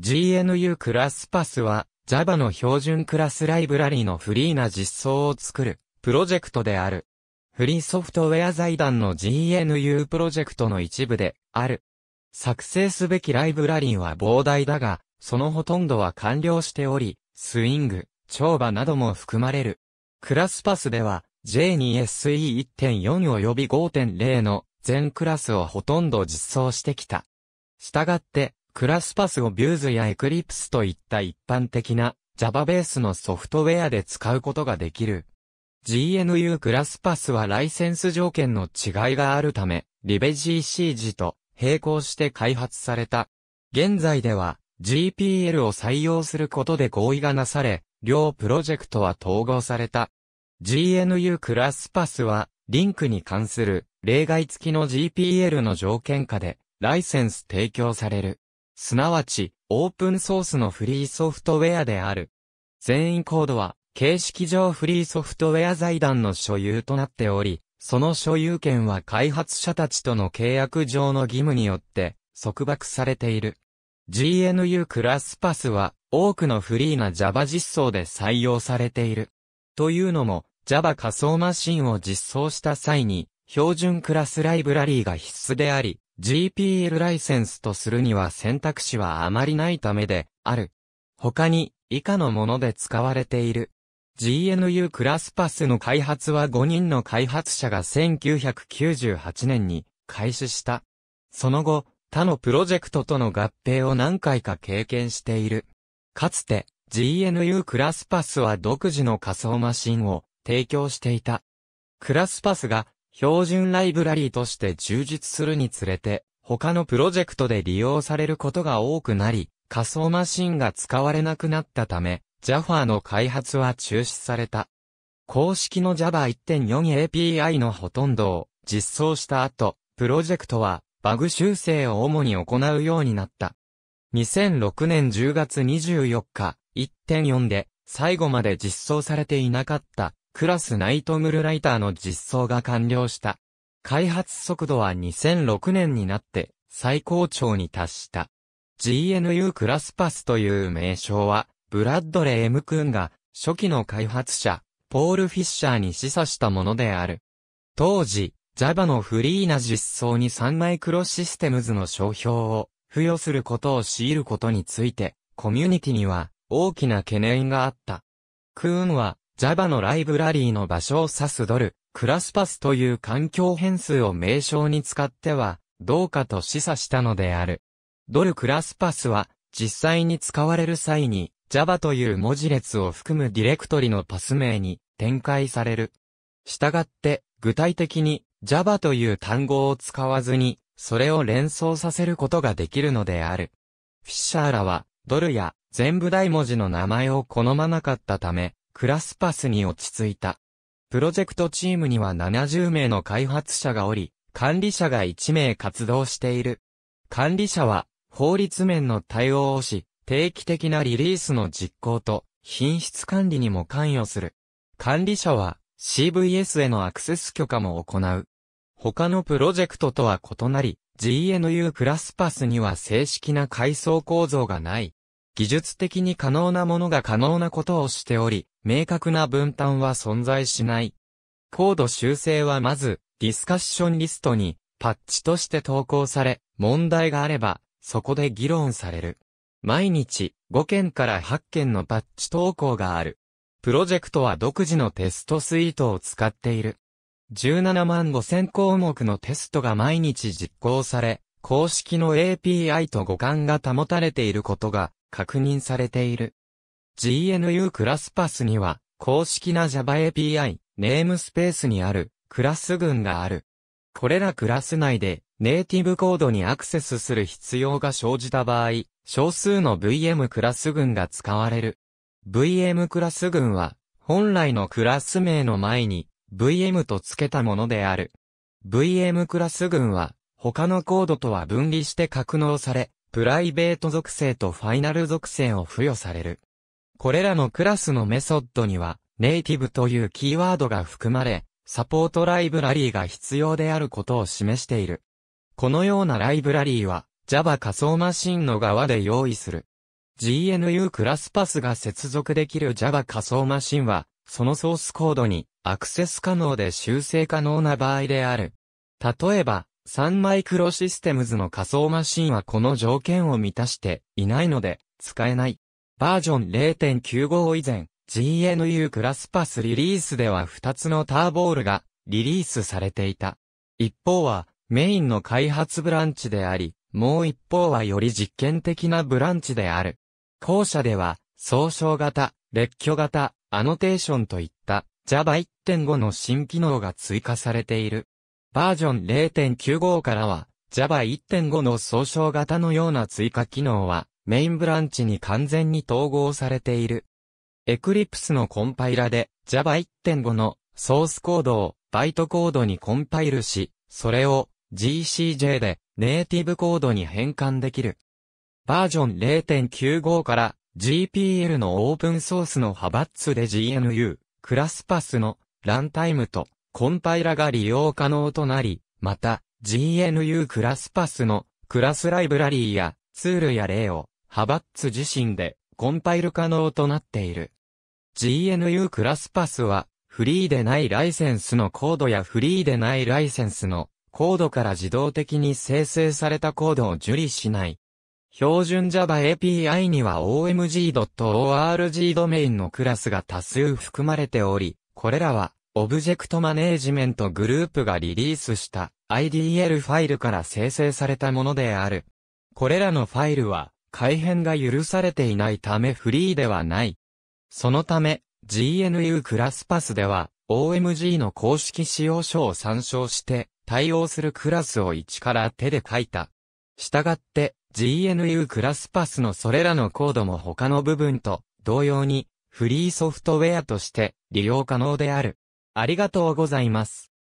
GNU クラスパスは Java の標準クラスライブラリのフリーな実装を作るプロジェクトである。フリーソフトウェア財団の GNU プロジェクトの一部である。作成すべきライブラリは膨大だが、そのほとんどは完了しており、スイング、跳馬なども含まれる。クラスパスでは J2SE1.4 及び5.0の全クラスをほとんど実装してきた。したがって、クラスパスをビューズやエクリプスといった一般的な Java ベースのソフトウェアで使うことができる。GNU クラスパスはライセンス条件の違いがあるため、ベジー g c ジと並行して開発された。現在では GPL を採用することで合意がなされ、両プロジェクトは統合された。GNU クラスパスは、リンクに関する例外付きの GPL の条件下でライセンス提供される。すなわち、オープンソースのフリーソフトウェアである。全員コードは、形式上フリーソフトウェア財団の所有となっており、その所有権は開発者たちとの契約上の義務によって、束縛されている。GNU クラスパスは、多くのフリーな Java 実装で採用されている。というのも、Java 仮想マシンを実装した際に、標準クラスライブラリーが必須であり、GPL ライセンスとするには選択肢はあまりないためである。他に以下のもので使われている。GNU クラスパスの開発は5人の開発者が1998年に開始した。その後、他のプロジェクトとの合併を何回か経験している。かつて GNU クラスパスは独自の仮想マシンを提供していた。クラスパスが標準ライブラリーとして充実するにつれて、他のプロジェクトで利用されることが多くなり、仮想マシンが使われなくなったため、Java の開発は中止された。公式の Java 1.4 API のほとんどを実装した後、プロジェクトはバグ修正を主に行うようになった。2006年10月24日、1.4で最後まで実装されていなかったクラスナイトムルライターの実装が完了した。開発速度は2006年になって最高潮に達した。GNU クラスパスという名称は、ブラッドレー・ムクンが初期の開発者、ポール・フィッシャーに示唆したものである。当時、Java のフリーな実装に3マイクロシステムズの商標を付与することを強いることについて、コミュニティには大きな懸念があった。クーンは Java のライブラリーの場所を指すドル、クラスパスという環境変数を名称に使っては、どうかと示唆したのである。ドルクラスパスは、実際に使われる際に、Java という文字列を含むディレクトリのパス名に展開される。したがって、具体的に Java という単語を使わずに、それを連想させることができるのである。フィッシャーらは、ドルや全部大文字の名前を好まなかったため、クラスパスに落ち着いた。プロジェクトチームには70名の開発者がおり、管理者が1名活動している。管理者は、法律面の対応をし、定期的なリリースの実行と、品質管理にも関与する。管理者は、CVS へのアクセス許可も行う。他のプロジェクトとは異なり、GNU クラスパスには正式な階層構造がない。技術的に可能なものが可能なことをしており、明確な分担は存在しない。コード修正はまず、ディスカッションリストに、パッチとして投稿され、問題があれば、そこで議論される。毎日、5件から8件のパッチ投稿がある。プロジェクトは独自のテストスイートを使っている。17万5000項目のテストが毎日実行され、公式の API と互換が保たれていることが確認されている。GNU クラスパスには、公式な Java API、ネームスペースにある、クラス群がある。これらクラス内で、ネイティブコードにアクセスする必要が生じた場合、少数の VM クラス群が使われる。VM クラス群は、本来のクラス名の前に、VM と付けたものである。VM クラス群は、他のコードとは分離して格納され、プライベート属性とファイナル属性を付与される。これらのクラスのメソッドには、ネイティブというキーワードが含まれ、サポートライブラリーが必要であることを示している。このようなライブラリーは、Java 仮想マシンの側で用意する。GNU クラスパスが接続できる Java 仮想マシンは、そのソースコードにアクセス可能で修正可能な場合である。例えば、サンマイクロシステムズの仮想マシンはこの条件を満たしていないので使えない。バージョン0.95以前、GNU クラスパスリリースでは2つのターボールがリリースされていた。一方はメインの開発ブランチであり、もう一方はより実験的なブランチである。後者では、総称型、列挙型、アノテーションといった Java 1.5の新機能が追加されている。バージョン0.95からは Java 1.5の総称型のような追加機能はメインブランチに完全に統合されている。Eclipse のコンパイラで Java 1.5のソースコードをバイトコードにコンパイルし、それを GCJ でネイティブコードに変換できる。バージョン0.95から GPL のオープンソースのハバッツで GNU、クラスパスのランタイムとコンパイラが利用可能となり、また、GNU クラスパスのクラスライブラリーやツールや例をハバッツ自身でコンパイル可能となっている。GNU クラスパスはフリーでないライセンスのコードやフリーでないライセンスのコードから自動的に生成されたコードを受理しない。標準 Java API には omg.org ドメインのクラスが多数含まれており、これらはオブジェクトマネージメントグループがリリースした IDL ファイルから生成されたものである。これらのファイルは改変が許されていないためフリーではない。そのため GNU クラスパスでは OMG の公式使用書を参照して対応するクラスを1から手で書いた。したがって GNU クラスパスのそれらのコードも他の部分と同様にフリーソフトウェアとして利用可能である。ありがとうございます。